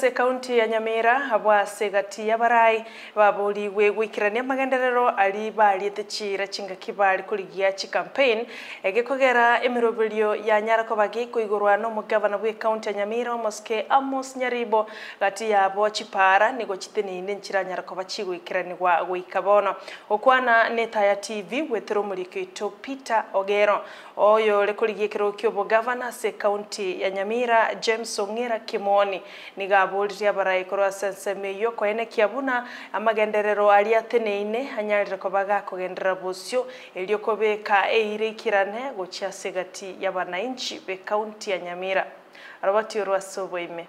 se kaunti ya nyamira bwasigati yabarai baburiwe gwikirania magenderero ali baariete chira chingaki chi campaign ege kogera emiroberio ya nyarako bagi bagikoigorwa no omogavana bwa kaunti ya nyamira moske amos nyaribo gati ya bo chipara chitini chitenine nchira nyarako bachi bachigwikiranigwa gwika bono okwana neta ya tv gwetera omoriki oito peter ogero oyo le kiro kyo bo governor se kaunti ya nyamira james ong'era kimoni ni abũririe abaraĩkorwo acensemĩiyo koene kiabuna amagenderero aria atĩnĩine anyarire baga kũgendera bũcio irio kũbĩka ĩire ikirane gũchia segati ya wananchi bĩkaunti ya nyamira arobati ũrwa soboime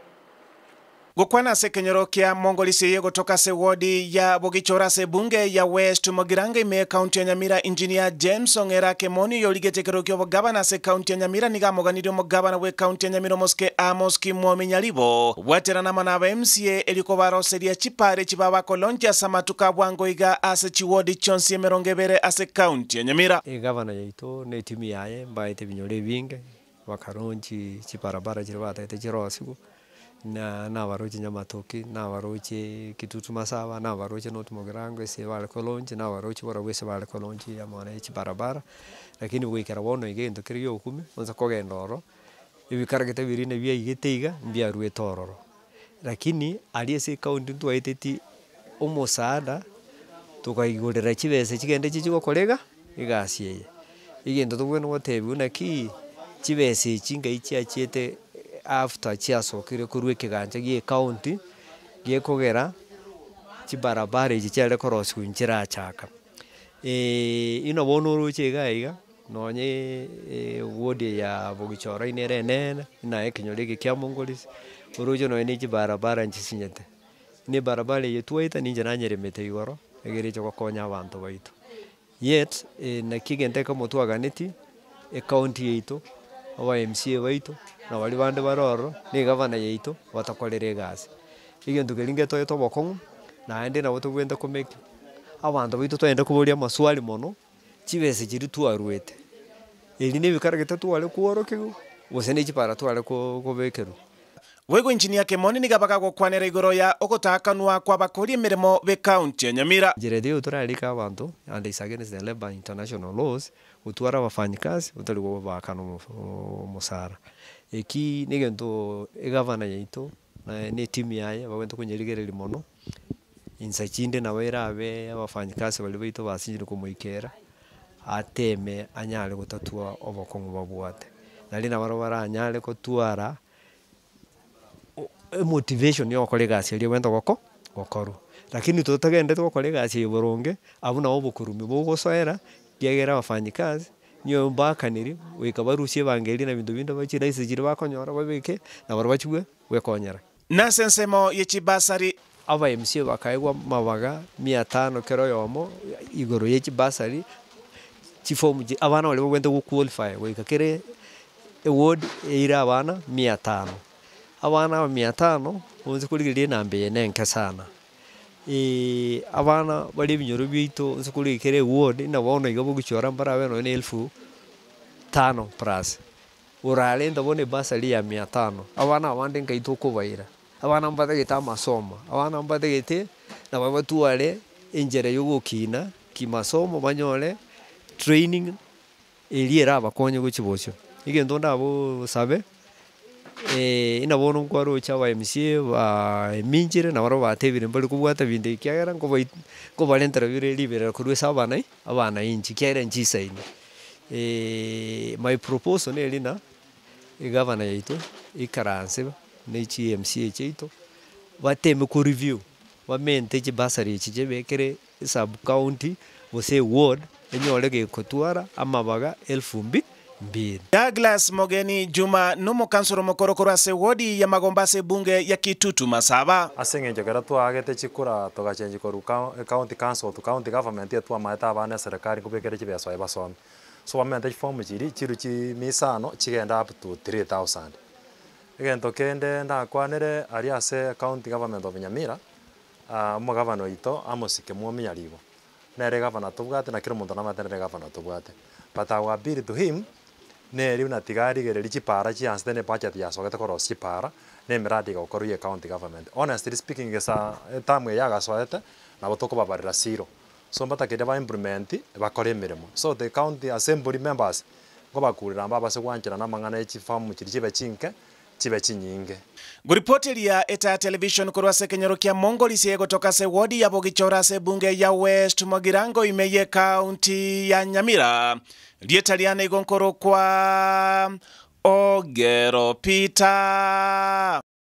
gukwana sekenyero kia mongolisiye gutoka se wodi ya bogichora se bunge ya west mogiranga ime kaunti ya nyamira engineer james ong'era kemoni yoligetekero kya obugabana se kaunti ya nyamira nigamoganirie omugabana we kaunti ya nyamira moske amos kimwomi nyalibo bwateranama naba mca elikobaroseria chipare kolonja samatuka bwango iga ase chiwodi chonsi emerongo ebere ase kaunti ya nyamira egavana yaito ne timu yaye mbaete binyore binge bakaronji chibarabara chiri batete chirosigu na nawaroche nyamatoki nawaroche kitutu masawa nawaroche not mogirango ese barikolonche nawaroche bora bwese barikolonche amona echi barabara lakini goikera bono iga egento kere giokume onza kogenda ororo ebikaragete biri ne biaigete iga ruwe ororo lakini aria ase ekaunti ntwaeteti omosaada tokaigorera chibesa chigende chichigokora iga egasi eye egento tobwene gotebiwa naki chibesa echi ngai achiete after ciacokire kurua ikiganja gie county giekugera chibarabara ichi chiare koroswa chaka e, ino bono oroche iga no nonye e, wodi ya bogichora inere enene inaye kinyore gikia mongoris oroche nonye nichi barabara nchisinyete ni barabara eye twaita ninche nanyeremete igoro egereche gokonya abanto baito yet e, nakigente kamotu aganeti ekaunti yaito wa MCA waitu na wali bandi baroro ni gavana yaitu batakorera egasi igio ndugiringe na twabokong'u naende nabo tobwende komeki abanto baitu twaende kobũria maswali mono chibese chiri twarwete eri nebikara gete tware kuorokiwu gose na echipara tware kobekerwa wego injini ya kimoni nigabaga gukwanira iguru ya ugutakanwa kwa bakuria mirimo bi county ya nyamira njira thiu turarika abantu and is against the labor international laws gutwara abafanyikazi utarigwo babakana musara iki ni gintu igavana yaitu ni timu yaya bagwete kunyerigeriria muno insachinde na wera abe abafanyikazi bali baitu basinjire kumuikera ateme anyale gutatua obokongo babwate nari na baro anyale gutwara Eh, motivation yo gukora igaciaria wenda goko gokorwo lakini tutagendete gukora igaciaria burungi abu nabo bukurumi bugusoera kiagera wafanyikazi nyo mbakaniri wika barusie bangeri na bindu bindi bakira isijiri bakonyora babike na baro bachiwe wekonyera na sensemo yechibasari aba MC bakaigwa mabaga mia kero yomo igoro yechi basari chifomu abana wale bali bagwende guqualify wika kere award eira abana mia abana wa mia tano unzi kurigiria na mbia nenke sana e, abana bari ebinyoro biaito unzi kurigikere ward na wona igo boguchora mbara we no elfu tano plus urarenda bone basari ya mia tano abana abande nkaito kubaira abana mbatagite masoma abana mbatagite nabo batware enjere yogukina kimasomo banyore training eri erabakonye gochibosio egento ndabo sabe Eh, inabona nkwari ocha ba MCA ba minjire nabaro batebire mbali kubwata binde kiagera ngobarentera bire libera kurwesa abana abana inchi kiagera nchisaine eh, my proposal neri na egavana yaito ikaranse e nechi MCA chaito bateme ku review bamente chi echi chi chebekere sub county gose ward enyore gekotwara amabaga elfu mbili mbili. Douglas Mogeni Juma numo kansoro mukorokoro ase wodi ya magombase bunge ya Kitutu Masaba Asenge eng'encho keria agete chikura togachenji korwa ka, county council to county government ya etwamaete abana eserikari nkobekere chibeso aye basome so bamente chifomu chiri chiru chimisano chigenda up to 3000 egento kende ndakwanire ari ase county government of nyamira uh, ah, omogavana oito amosike mwominyaribo nere gavana tobwate na kila omonto namatenere gavana tobwate but our appeal to him ne riu na tigarigä cipara cianci nä budget yacokete korwo cipara nä mä randi gåkorwo ye county government honestly speaking gäca eh, tamwe yagacoete nabo tå kå babarä ra ciro so mbatakä rä ba implement bakore mä rä mo so the county assembly members ngå bakurä ra mbabacä ra na mang'ana ici famu ciri cibe cinke chiba chinyinge guripoti ya eta television kurwa sekenyorokia mongolisie kutoka se wodi ya bogichora se bunge ya west mwagirango imeye kaunti ya nyamira lietaliana igonkoro kwa ogero pita